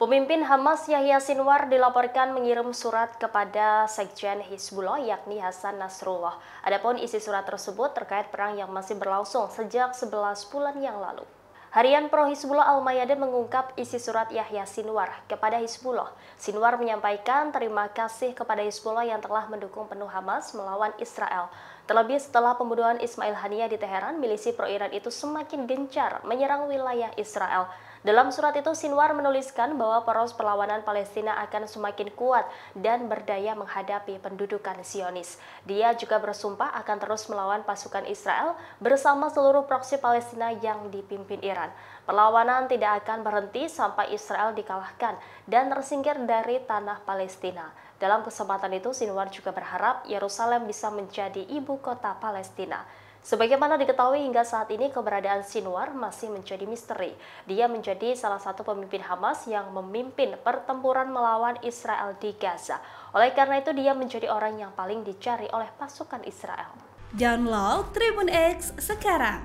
Pemimpin Hamas Yahya Sinwar dilaporkan mengirim surat kepada Sekjen Hizbullah yakni Hasan Nasrullah. Adapun isi surat tersebut terkait perang yang masih berlangsung sejak 11 bulan yang lalu. Harian Pro Hizbullah Al-Mayadin mengungkap isi surat Yahya Sinwar kepada Hizbullah. Sinwar menyampaikan terima kasih kepada Hizbullah yang telah mendukung penuh Hamas melawan Israel. Terlebih setelah pembunuhan Ismail Haniyah di Teheran, milisi pro-Iran itu semakin gencar menyerang wilayah Israel. Dalam surat itu, Sinwar menuliskan bahwa poros perlawanan Palestina akan semakin kuat dan berdaya menghadapi pendudukan Sionis. Dia juga bersumpah akan terus melawan pasukan Israel bersama seluruh proksi Palestina yang dipimpin Iran. Iran. Perlawanan tidak akan berhenti sampai Israel dikalahkan dan tersingkir dari tanah Palestina. Dalam kesempatan itu, Sinwar juga berharap Yerusalem bisa menjadi ibu kota Palestina. Sebagaimana diketahui hingga saat ini keberadaan Sinwar masih menjadi misteri. Dia menjadi salah satu pemimpin Hamas yang memimpin pertempuran melawan Israel di Gaza. Oleh karena itu dia menjadi orang yang paling dicari oleh pasukan Israel. Download Tribun X sekarang